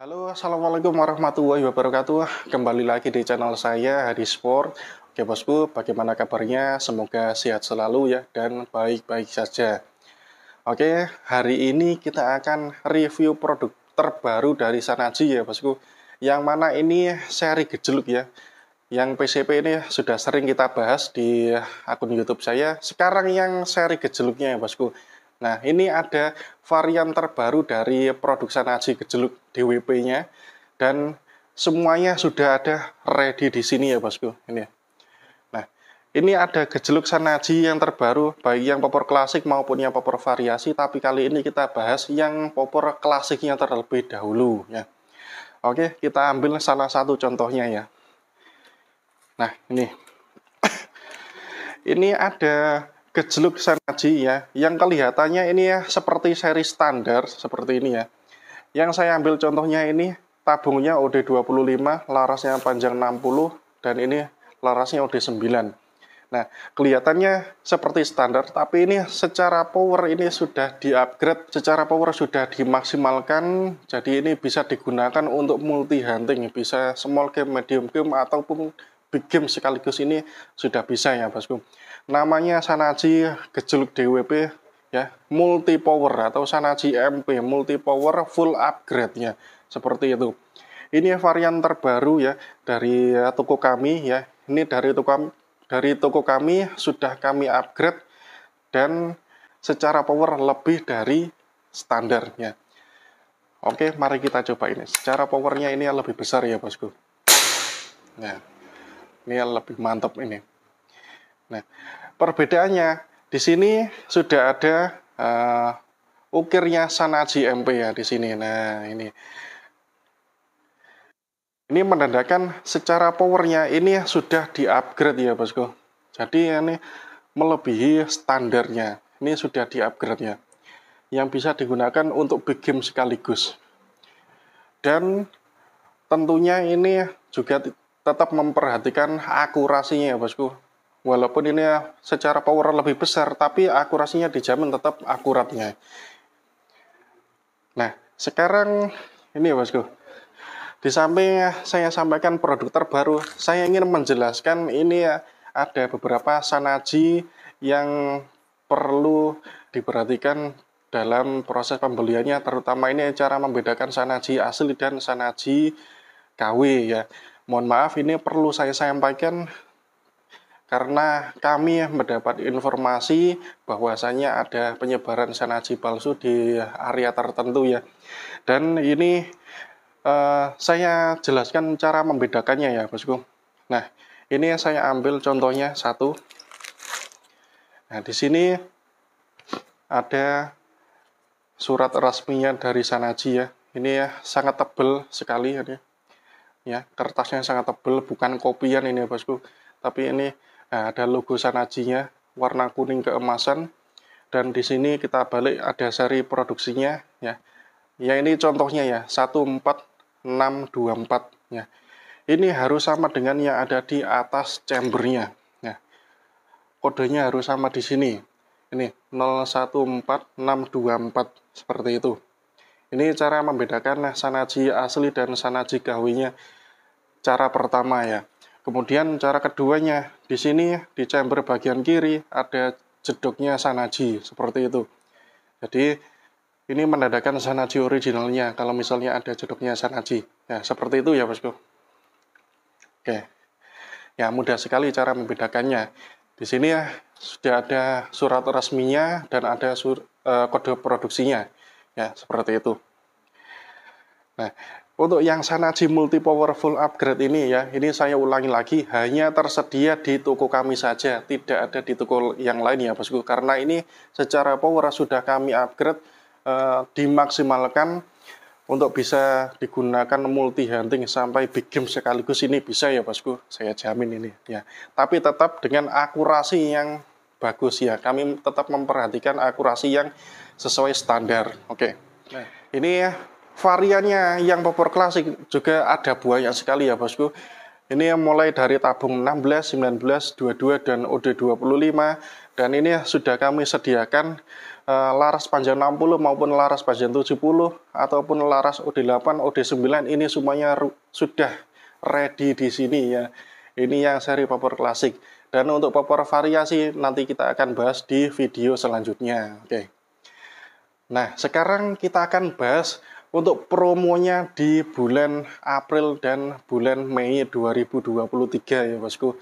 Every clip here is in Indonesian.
Halo, Assalamualaikum warahmatullahi wabarakatuh. Kembali lagi di channel saya, Hadi Sport. Oke bosku, bagaimana kabarnya? Semoga sehat selalu ya, dan baik-baik saja. Oke, hari ini kita akan review produk terbaru dari Sanaji ya bosku. Yang mana ini seri gejeluk ya. Yang PCP ini sudah sering kita bahas di akun YouTube saya. Sekarang yang seri gejeluknya ya bosku. Nah, ini ada varian terbaru dari produk Sanaji Gejeluk DWP-nya dan semuanya sudah ada ready di sini ya, Bosku. Ini. Ya. Nah, ini ada Gejeluk Sanaji yang terbaru baik yang popor klasik maupun yang popor variasi, tapi kali ini kita bahas yang popor klasiknya terlebih dahulu ya. Oke, kita ambil salah satu contohnya ya. Nah, ini. ini ada gejluk Sennaji ya, yang kelihatannya ini ya seperti seri standar seperti ini ya. Yang saya ambil contohnya ini tabungnya OD25, larasnya panjang 60 dan ini larasnya OD9. Nah, kelihatannya seperti standar tapi ini secara power ini sudah di-upgrade, secara power sudah dimaksimalkan. Jadi ini bisa digunakan untuk multi hunting, bisa small game, medium game ataupun big game sekaligus ini sudah bisa ya, Bosku namanya Sanaji gejuluk DWP ya multi power atau Sanaji MP multi power full upgrade-nya seperti itu. Ini varian terbaru ya dari toko kami ya. Ini dari toko dari toko kami sudah kami upgrade dan secara power lebih dari standarnya. Oke, mari kita coba ini. Secara powernya ini lebih besar ya bosku. Nah, ini lebih mantap ini. Nah, perbedaannya di sini sudah ada uh, ukirnya Sanaji MP ya di sini. Nah, ini. Ini menandakan secara powernya ini sudah di-upgrade ya, Bosku. Jadi ini melebihi standarnya. Ini sudah di-upgrade ya. Yang bisa digunakan untuk big game sekaligus. Dan tentunya ini juga tetap memperhatikan akurasinya ya, Bosku walaupun ini secara power lebih besar tapi akurasinya dijamin tetap akuratnya nah sekarang ini ya bosku di samping saya sampaikan produk terbaru saya ingin menjelaskan ini ya, ada beberapa sanaji yang perlu diperhatikan dalam proses pembeliannya terutama ini cara membedakan sanaji asli dan sanaji KW ya mohon maaf ini perlu saya sampaikan karena kami mendapat informasi bahwasannya ada penyebaran sanaji palsu di area tertentu ya. Dan ini uh, saya jelaskan cara membedakannya ya, Bosku. Nah, ini saya ambil contohnya satu. Nah, di sini ada surat resminya dari Sanaji ya. Ini ya sangat tebal sekali ini. Ya, kertasnya sangat tebal, bukan kopian ini ya, Bosku. Tapi ini Nah, ada logo Sanajinya, warna kuning keemasan. Dan di sini kita balik ada seri produksinya ya. Ya ini contohnya ya, 14624 ya. Ini harus sama dengan yang ada di atas chambernya ya. Kodenya harus sama di sini. Ini 014624 seperti itu. Ini cara membedakan nah, Sanaji asli dan Sanaji gawinya. Cara pertama ya. Kemudian cara keduanya di sini di chamber bagian kiri ada jeduknya Sanaji seperti itu. Jadi ini menandakan Sanaji originalnya kalau misalnya ada jeduknya Sanaji. Ya, seperti itu ya bosku. Oke. Ya mudah sekali cara membedakannya. Di sini ya sudah ada surat resminya dan ada sur, uh, kode produksinya. Ya, seperti itu. Nah, untuk yang Sanaji Multi Powerful Upgrade ini ya, ini saya ulangi lagi, hanya tersedia di toko kami saja, tidak ada di toko yang lain ya bosku. Karena ini secara power sudah kami upgrade, e, dimaksimalkan untuk bisa digunakan multi hunting sampai big game sekaligus ini bisa ya bosku, saya jamin ini ya. Tapi tetap dengan akurasi yang bagus ya, kami tetap memperhatikan akurasi yang sesuai standar. Oke, okay. nah. ini ya variannya yang popor klasik juga ada banyak sekali ya bosku. Ini yang mulai dari tabung 16, 19, 22 dan OD25 dan ini sudah kami sediakan eh, laras panjang 60 maupun laras panjang 70 ataupun laras OD8, OD9 ini semuanya sudah ready di sini ya. Ini yang seri popor klasik. Dan untuk popor variasi nanti kita akan bahas di video selanjutnya. Oke. Nah, sekarang kita akan bahas untuk promonya di bulan April dan bulan Mei 2023 ya bosku.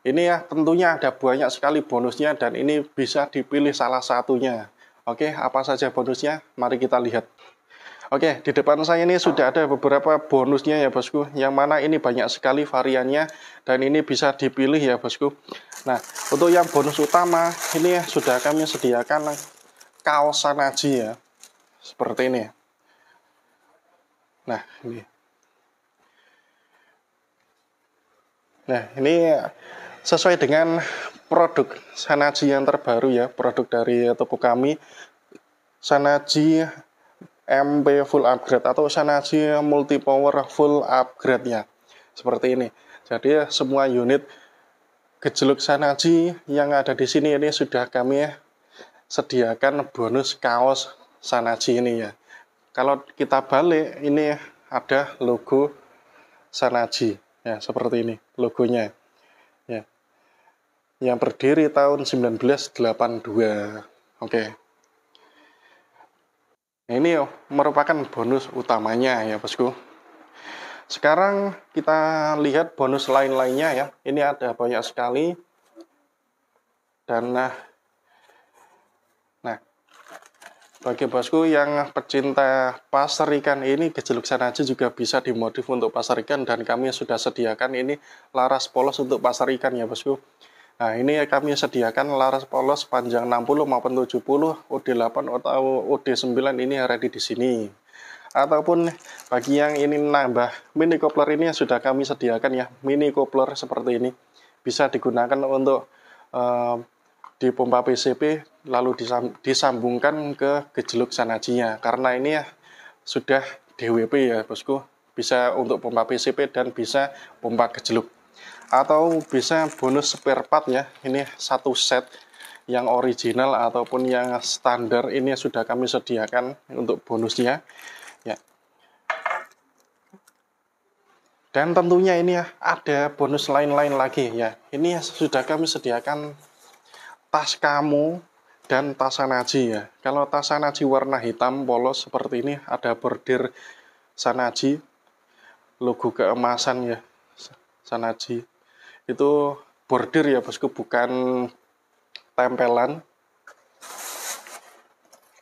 Ini ya tentunya ada banyak sekali bonusnya dan ini bisa dipilih salah satunya. Oke, apa saja bonusnya? Mari kita lihat. Oke, di depan saya ini sudah ada beberapa bonusnya ya bosku, yang mana ini banyak sekali variannya dan ini bisa dipilih ya bosku. Nah, untuk yang bonus utama ini ya sudah kami sediakan kaos sanaji ya, seperti ini. Nah, ini. Nah, ini sesuai dengan produk Sanaji yang terbaru ya, produk dari toko kami Sanaji MP full upgrade atau Sanaji multi power full upgrade ya. Seperti ini. Jadi semua unit gejluk Sanaji yang ada di sini ini sudah kami sediakan bonus kaos Sanaji ini ya. Kalau kita balik, ini ada logo Sanaji, ya seperti ini logonya, ya yang berdiri tahun 1982. Oke, nah, ini oh, merupakan bonus utamanya ya bosku. Sekarang kita lihat bonus lain-lainnya ya. Ini ada banyak sekali dan nah bagi bosku yang pecinta pasar ikan ini ke sana aja juga bisa dimodif untuk pasar ikan dan kami sudah sediakan ini laras polos untuk pasar ikan ya bosku nah ini kami sediakan laras polos panjang 60 maupun 70 OD8 atau OD9 ini ready di sini ataupun bagi yang ini nambah mini coupler ini sudah kami sediakan ya mini coupler seperti ini bisa digunakan untuk uh, di pompa PCP lalu disambungkan ke gejeluk sanajinya karena ini ya sudah DWP ya bosku bisa untuk pompa PCP dan bisa pompa gejeluk atau bisa bonus spare part ya ini satu set yang original ataupun yang standar ini sudah kami sediakan untuk bonusnya ya dan tentunya ini ya ada bonus lain-lain lagi ya ini ya sudah kami sediakan tas kamu dan tas sanaji ya. Kalau tas sanaji warna hitam polos seperti ini ada bordir sanaji logo keemasan ya sanaji itu bordir ya bosku bukan tempelan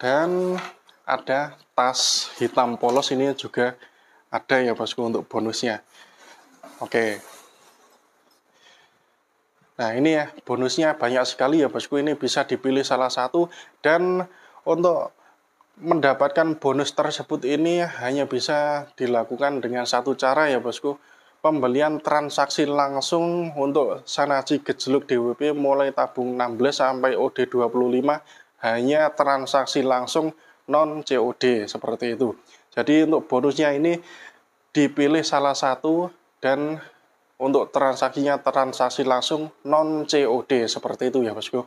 dan ada tas hitam polos ini juga ada ya bosku untuk bonusnya oke Nah ini ya bonusnya banyak sekali ya bosku ini bisa dipilih salah satu dan untuk mendapatkan bonus tersebut ini hanya bisa dilakukan dengan satu cara ya bosku pembelian transaksi langsung untuk Sanaji Gejluk DWP mulai tabung 16 sampai OD 25 hanya transaksi langsung non COD seperti itu jadi untuk bonusnya ini dipilih salah satu dan untuk transaksinya transaksi langsung non COD seperti itu ya bosku.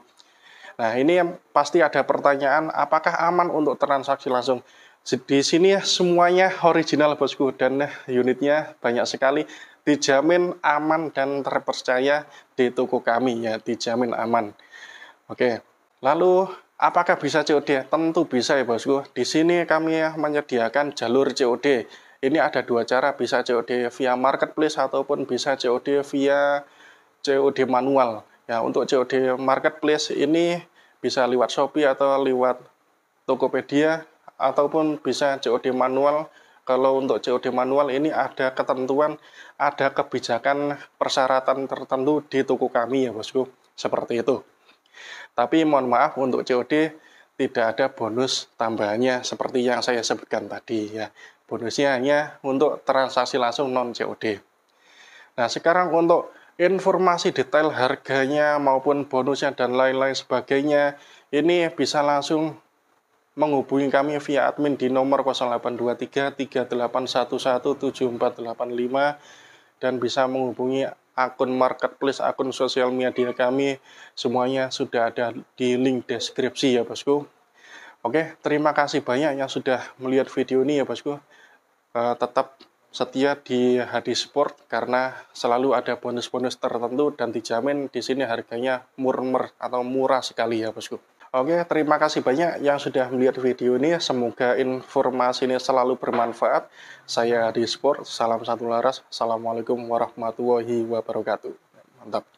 Nah ini yang pasti ada pertanyaan apakah aman untuk transaksi langsung? Di sini ya, semuanya original bosku dan ya, unitnya banyak sekali dijamin aman dan terpercaya di toko kami ya dijamin aman. Oke, lalu apakah bisa COD? Tentu bisa ya bosku. Di sini kami ya menyediakan jalur COD ini ada dua cara, bisa COD via marketplace ataupun bisa COD via COD manual. Ya, untuk COD marketplace ini bisa lewat Shopee atau lewat Tokopedia ataupun bisa COD manual. Kalau untuk COD manual ini ada ketentuan, ada kebijakan persyaratan tertentu di toko kami ya bosku, seperti itu. Tapi mohon maaf untuk COD tidak ada bonus tambahannya seperti yang saya sebutkan tadi ya bonusnya hanya untuk transaksi langsung non COD. Nah, sekarang untuk informasi detail harganya maupun bonusnya dan lain-lain sebagainya, ini bisa langsung menghubungi kami via admin di nomor 0823 dan bisa menghubungi akun marketplace, akun sosial media kami, semuanya sudah ada di link deskripsi ya bosku. Oke, terima kasih banyak yang sudah melihat video ini ya bosku. Eh, tetap setia di HD Sport karena selalu ada bonus-bonus tertentu dan dijamin di sini harganya murmer atau murah sekali ya bosku. Oke, terima kasih banyak yang sudah melihat video ini. Semoga informasi ini selalu bermanfaat. Saya Hadi Sport, salam satu laras. Assalamualaikum warahmatullahi wabarakatuh. Mantap.